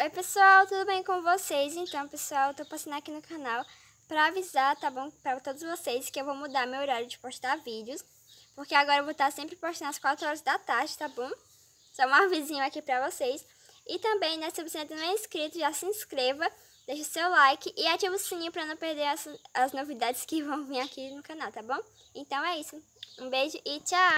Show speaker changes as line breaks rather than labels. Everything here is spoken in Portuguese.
Oi pessoal, tudo bem com vocês? Então pessoal, eu tô postando aqui no canal pra avisar, tá bom? Pra todos vocês que eu vou mudar meu horário de postar vídeos Porque agora eu vou estar sempre postando às 4 horas da tarde, tá bom? Só um avisinho aqui pra vocês E também, né, se você ainda não é inscrito, já se inscreva Deixa o seu like e ativa o sininho pra não perder as, as novidades que vão vir aqui no canal, tá bom? Então é isso, um beijo e tchau!